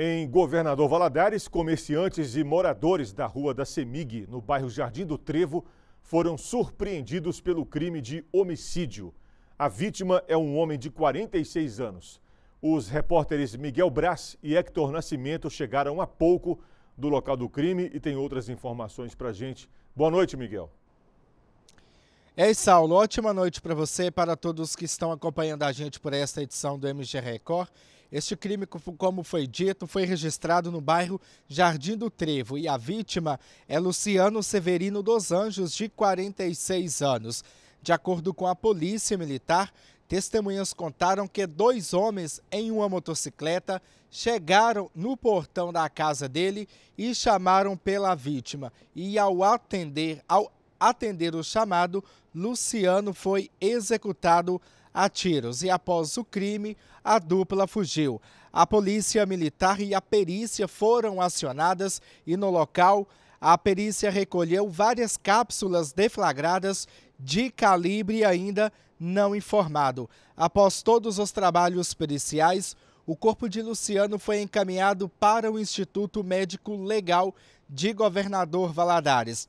Em Governador Valadares, comerciantes e moradores da Rua da Semig, no bairro Jardim do Trevo, foram surpreendidos pelo crime de homicídio. A vítima é um homem de 46 anos. Os repórteres Miguel Brás e Hector Nascimento chegaram há pouco do local do crime e tem outras informações para gente. Boa noite, Miguel. É isso Saulo, ótima noite para você e para todos que estão acompanhando a gente por esta edição do MG Record. Este crime, como foi dito, foi registrado no bairro Jardim do Trevo e a vítima é Luciano Severino dos Anjos, de 46 anos. De acordo com a polícia militar, testemunhas contaram que dois homens em uma motocicleta chegaram no portão da casa dele e chamaram pela vítima. E ao atender, ao atender o chamado, Luciano foi executado a tiros e após o crime, a dupla fugiu. A polícia militar e a perícia foram acionadas e no local a perícia recolheu várias cápsulas deflagradas de calibre ainda não informado. Após todos os trabalhos periciais, o corpo de Luciano foi encaminhado para o Instituto Médico Legal de Governador Valadares.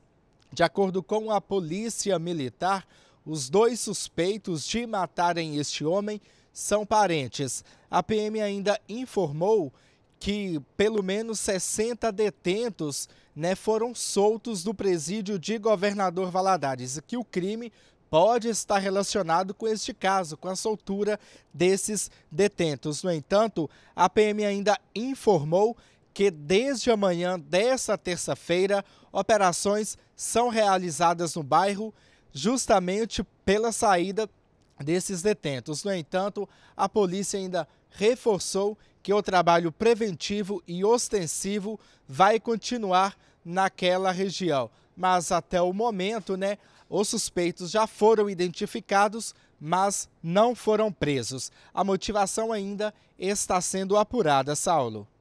De acordo com a Polícia Militar, os dois suspeitos de matarem este homem são parentes. A PM ainda informou que pelo menos 60 detentos né, foram soltos do presídio de Governador Valadares e que o crime pode estar relacionado com este caso, com a soltura desses detentos. No entanto, a PM ainda informou que desde amanhã desta terça-feira, operações são realizadas no bairro justamente pela saída desses detentos. No entanto, a polícia ainda reforçou que o trabalho preventivo e ostensivo vai continuar naquela região. Mas até o momento, né, os suspeitos já foram identificados, mas não foram presos. A motivação ainda está sendo apurada, Saulo.